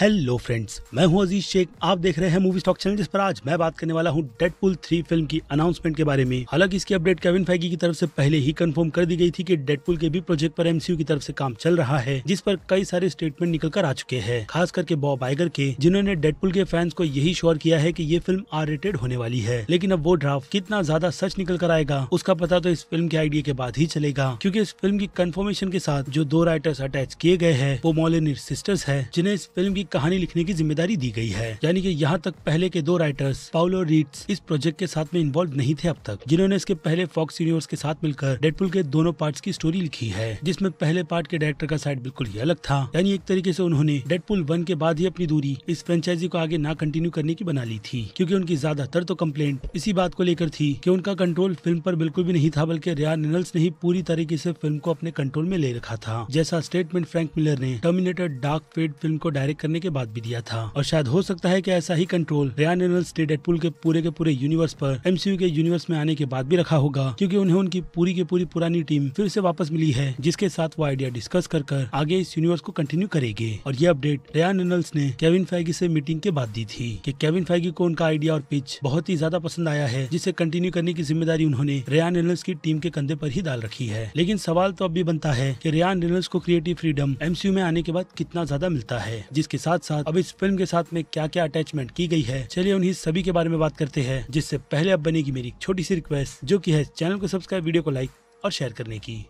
hello friends मैं हूं अजीज शेख आप देख रहे हैं मूवी स्टॉक चैनल जिस पर आज मैं बात करने वाला हूं डेडपुल थ्री फिल्म की अनाउंसमेंट के बारे में हालांकि इसकी अपडेट केविन फैगी की तरफ से पहले ही कंफर्म कर दी गई थी कि डेडपुल के भी प्रोजेक्ट पर एमसीयू की तरफ से काम चल रहा है जिस पर कई सारे स्टेटमेंट निकल कर आ चुके हैं खास करके बॉब आइगर के जिन्होंने डेडपुल के फैंस को यही श्योर किया है की ये फिल्म आर रेटेड होने वाली है लेकिन अब वो ड्राफ्ट कितना ज्यादा सच निकल कर आएगा उसका पता तो इस फिल्म के आइडिया के बाद ही चलेगा क्यूँकी इस फिल्म की कन्फर्मेशन के साथ जो दो राइटर्स अटैच किए गए हैं वो मॉलिनिर सिस्टर्स है जिन्हें इस फिल्म की एक कहानी लिखने की जिम्मेदारी दी गई है यानी कि यहाँ तक पहले के दो राइटर्स पाउलो रीड्स इस प्रोजेक्ट के साथ में इन्वॉल्व नहीं थे अब तक जिन्होंने इसके पहले फॉक्स यूनिवर्स के साथ मिलकर डेडपुल के दोनों पार्ट की स्टोरी लिखी है जिसमे पहले पार्ट के डायरेक्टर का साइड बिल्कुल ही अलग था यानी एक तरीके ऐसी उन्होंने डेडपुल वन के बाद ही अपनी दूरी इस फ्रेंचाइजी को आगे न कंटिन्यू करने की बना ली थी क्यूँकी उनकी ज्यादातर तो कम्प्लेट इसी बात को लेकर थी की उनका कंट्रोल फिल्म आरोप बिल्कुल भी नहीं था बल्कि रिया निनल्स ने ही पूरी तरीके ऐसी फिल्म को अपने कंट्रोल में ले रखा था जैसा स्टेटमेंट फ्रैंक मिलर ने टर्मिनेटर डार्क फेड फिल्म को डायरेक्ट करने करने के बाद भी दिया था और शायद हो सकता है की ऐसा ही कंट्रोल रियान रेनल्स ने डेडपुल के पूरे के पूरे यूनिवर्स पर एमसीयू के यूनिवर्स में आने के बाद भी रखा होगा क्योंकि उन्हें उनकी पूरी की पूरी पुरानी टीम फिर से वापस मिली है जिसके साथ वो आइडिया डिस्कस कर कर आगे इस यूनिवर्स को कंटिन्यू करेगी और ये अपडेट रियान रेनल्स ने केविन फैगी से मीटिंग के बाद दी थी कि केविन फैगी को उनका आइडिया और पिच बहुत ही ज्यादा पसंद आया है जिसे कंटिन्यू करने की जिम्मेदारी उन्होंने रियान रेनल्स की टीम के कंधे पर ही डाल रखी है लेकिन सवाल तो अब भी बनता है कि रियान रेनल्स को क्रिएटिव फ्रीडम एमसीयू में आने के बाद कितना ज्यादा मिलता है जिसके साथ साथ साथ अब इस फिल्म के साथ में क्या क्या अटैचमेंट की गई है चलिए उन्हीं सभी के बारे में बात करते हैं जिससे पहले अब बनेगी मेरी छोटी सी रिक्वेस्ट जो की है चैनल को सब्सक्राइब वीडियो को लाइक और शेयर करने की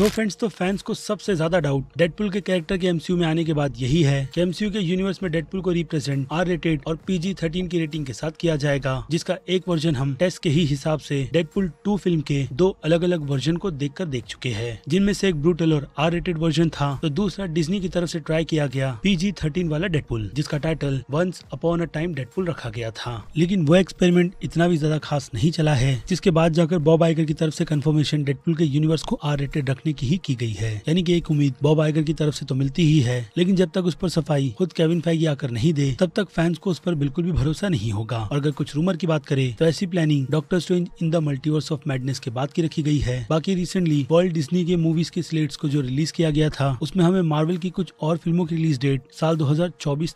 नो फ्रेंड्स तो फैंस को सबसे ज्यादा डाउट डेडपुल के कैरेक्टर के एमसीयू में आने के बाद यही है कि एमसीयू के यूनिवर्स में डेडपुल को रिप्रेजेंट आर रेटेड और पीजी थर्टीन की रेटिंग के साथ किया जाएगा जिसका एक वर्जन हम टेस्ट के ही हिसाब से डेडपुल टू फिल्म के दो अलग अलग वर्जन को देख कर देख चुके हैं जिनमें से एक ब्रूटल और आर रेटेड वर्जन था तो दूसरा डिज्नी की तरफ ऐसी ट्राई किया गया पीजी थर्टीन वाला डेडपुल जिसका title once upon a time Deadpool रखा गया था लेकिन वो एक्सपेरिमेंट इतना भी ज्यादा खास नहीं चला है जिसके बाद जाकर बॉब आइगर की तरफ ऐसी कन्फर्मेशन डेडपुल के यूनिवर्स को आर रेटेड रखने रखने की ही की गई है यानी कि एक उम्मीद बॉब आइगर की तरफ से तो मिलती ही है लेकिन जब तक उस पर सफाई खुद केविन फैगी आकर नहीं दे तब तक फैंस को उस पर बिल्कुल भी भरोसा नहीं होगा और अगर कुछ रूमर की बात करे तो ऐसी planning Doctor Strange in the Multiverse of Madness के बाद की रखी गई है बाकी रिसेंटली वर्ल्ड डिजनी के मूवीज के स्लेट्स को जो रिलीज किया गया था उसमें हमें मार्वल की कुछ और फिल्मों की रिलीज डेट साल दो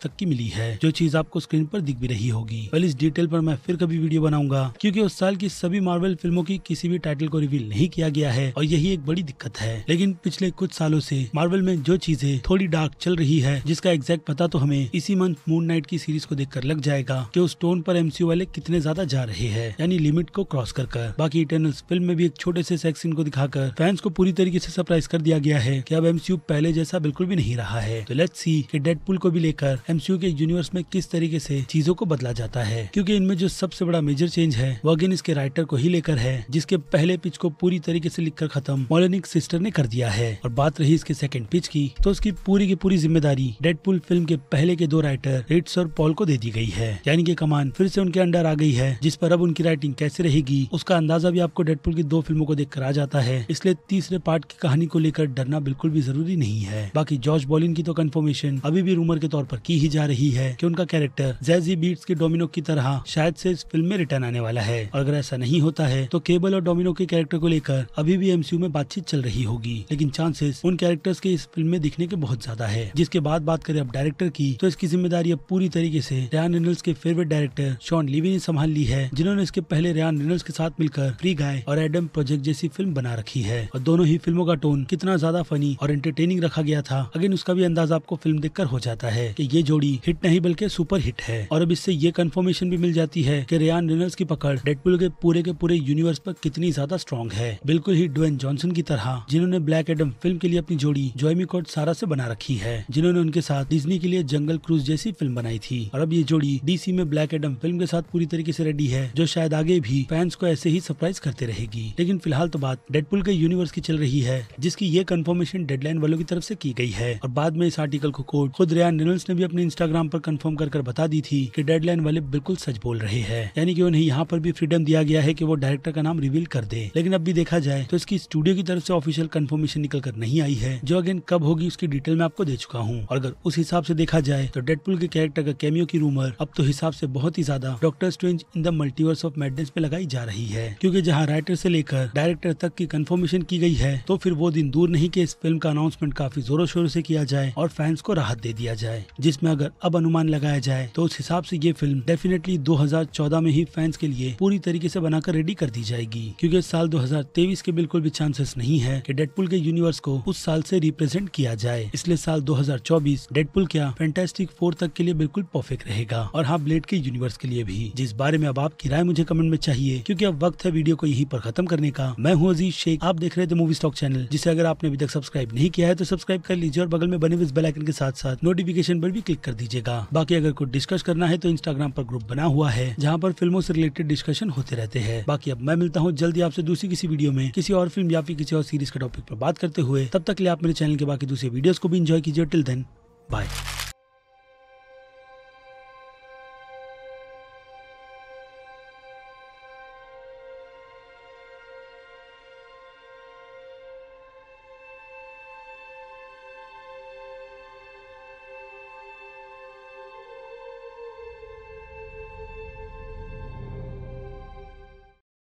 तक की मिली है जो चीज आपको स्क्रीन आरोप दिख भी रही होगी वेल इस डिटेल पर मैं फिर कभी वीडियो बनाऊंगा क्यूँकी उस साल की सभी मार्वल फिल्मों की किसी भी टाइटल को रिवील नहीं किया गया है और यही एक बड़ी दिक्कत है है लेकिन पिछले कुछ सालों से मार्वल में जो चीजें थोड़ी डार्क चल रही है जिसका एग्जैक्ट पता तो हमें इसी मंथ मून नाइट की सीरीज को देखकर लग जाएगा कि उस टोन पर एमसीयू वाले कितने ज्यादा जा रहे हैं यानी लिमिट को क्रॉस कर कर बाकी इटर्नल्स फिल्म में भी एक छोटे से सेक्स सीन को दिखाकर फैंस को पूरी तरीके से सरप्राइज कर दिया गया है की अब एमसीयू पहले जैसा बिल्कुल भी नहीं रहा है तो लेट्स सी की डेडपुल को भी लेकर एमसीयू के यूनिवर्स में किस तरीके से चीजों को बदला जाता है क्योंकि इनमें जो सबसे बड़ा मेजर चेंज है वो अगेन इसके राइटर को ही लेकर है जिसके पहले पिच को पूरी तरीके से लिखकर खत्म मॉलिनिक सिस्टम एक्टर ने कर दिया है और बात रही इसके सेकंड पिच की तो उसकी पूरी की पूरी जिम्मेदारी डेडपुल फिल्म के पहले के दो राइटर रिट्स और पॉल को दे दी गई है यानी कि कमान फिर से उनके अंडर आ गई है जिस पर अब उनकी राइटिंग कैसे रहेगी उसका अंदाजा भी आपको डेडपुल की दो फिल्मों को देख आ जाता है इसलिए तीसरे पार्ट की कहानी को लेकर डरना बिल्कुल भी जरूरी नहीं है बाकी जॉर्ज बॉलिन की तो कन्फर्मेशन अभी भी रूमर के तौर पर की ही जा रही है की उनका कैरेक्टर जैजी बीट्स के डोमिनो की तरह शायद से इस फिल्म में रिटर्न आने वाला है और अगर ऐसा नहीं होता है तो केबल और डोमिनो के कैरेक्टर को लेकर अभी भी एमसीयू में बातचीत चल रही रही होगी लेकिन चांसेस उन कैरेक्टर्स के इस फिल्म में दिखने के बहुत ज्यादा है जिसके बाद बात करें अब डायरेक्टर की तो इसकी जिम्मेदारी अब पूरी तरीके से रयान रेनल्स के फेवरेट डायरेक्टर शॉन लिवी ने संभाल ली है जिन्होंने इसके पहले रयान रेनल्स के साथ मिलकर फ्री गाय और एडम प्रोजेक्ट जैसी फिल्म बना रखी है और दोनों ही फिल्मों का टोन कितना ज्यादा फनी और एंटरटेनिंग रखा गया था अगेन उसका भी अंदाज आपको फिल्म देख हो जाता है की ये जोड़ी हिट नहीं बल्कि सुपर हिट है और अब इससे ये कन्फर्मेशन भी मिल जाती है की रेन रेनल्स की पकड़ डेडपुल के पूरे के पूरे यूनिवर्स पर कितनी ज्यादा स्ट्रॉन्ग है बिल्कुल ही ड्वेन जॉनसन की तरह जिन्होंने ब्लैक एडम फिल्म के लिए अपनी जोड़ी जॉयमी कोट सारा से बना रखी है जिन्होंने उनके साथ डिज्नी के लिए जंगल क्रूज जैसी फिल्म बनाई थी और अब ये जोड़ी डीसी में ब्लैक एडम फिल्म के साथ पूरी तरीके से रेडी है जो शायद आगे भी फैंस को ऐसे ही सरप्राइज करते रहेगी लेकिन फिलहाल तो बात डेडपुल के यूनिवर्स की चल रही है जिसकी ये कन्फर्मेशन डेडलाइन वालों की तरफ ऐसी की गई है और बाद में इस आर्टिकल को कोर्ट खुद रियान रिनल्स ने भी अपने इंस्टाग्राम पर कंफर्म कर बता दी थी की डेडलाइन वाले बिल्कुल सच बोल रहे हैं यानी कि उन्हें यहाँ पर भी फ्रीडम दिया गया है कि वो डायरेक्टर का नाम रिवील कर दे लेकिन अब भी देखा जाए तो इसकी स्टूडियो की तरफ ऐसी ऑफिस ऑफिशियल कंफर्मेशन निकल कर नहीं आई है जो अगेन कब होगी उसकी डिटेल में आपको दे चुका हूँ और अगर उस हिसाब से देखा जाए तो डेडपुल के कैरेक्टर का कैमियो की रूमर अब तो हिसाब से बहुत ही ज्यादा Doctor Strange in the Multiverse of Madness पे लगाई जा रही है क्योंकि जहाँ राइटर से लेकर डायरेक्टर तक की कंफर्मेशन की गई है तो फिर वो दिन दूर नहीं कि इस फिल्म का अनाउंसमेंट काफी जोरों शोरों से किया जाए और फैंस को राहत दे दिया जाए जिसमें अगर अब अनुमान लगाया जाए तो उस हिसाब से ये फिल्म डेफिनेटली 2014 में ही फैंस के लिए पूरी तरीके से बनाकर रेडी कर दी जाएगी क्योंकि साल 2023 के बिल्कुल भी चांसेस नहीं है कि डेडपुल के यूनिवर्स को उस साल से रिप्रेजेंट किया जाए इसलिए साल 2024 डेडपुल क्या फैंटेस्टिक फोर तक के लिए बिल्कुल परफेक्ट रहेगा और हाँ ब्लेड के यूनिवर्स के लिए भी जिस बारे में अब आपकी राय मुझे कमेंट में चाहिए क्यूँकी अब वक्त है वीडियो को यही पर खत्म करने का मैं हूँ अजीज शेख आप देख रहे थे मूवी स्टॉक चैनल जिसे अगर आपने अभी तक सब्सक्राइब नहीं किया है तो सब्सक्राइब कर लीजिए और बगल में बने हुए बेलाइकन के साथ साथ नोटिफिकेशन पर भी क्लिक कर दीजिएगा बाकी अगर कुछ डिस्कस करना है तो इंस्टाग्राम पर ग्रुप बना हुआ है जहाँ पर फिल्मों से रिलेटेड डिस्कशन होते रहते हैं बाकी अब मैं मिलता हूँ जल्दी आपसे दूसरी किसी वीडियो में किसी और फिल्म या फिर किसी और सीरीज के टॉपिक पर बात करते हुए तब तक लिए आप मेरे चैनल के बाकी दूसरे वीडियोस को भी इंजॉय कीजिए टिल देन बाय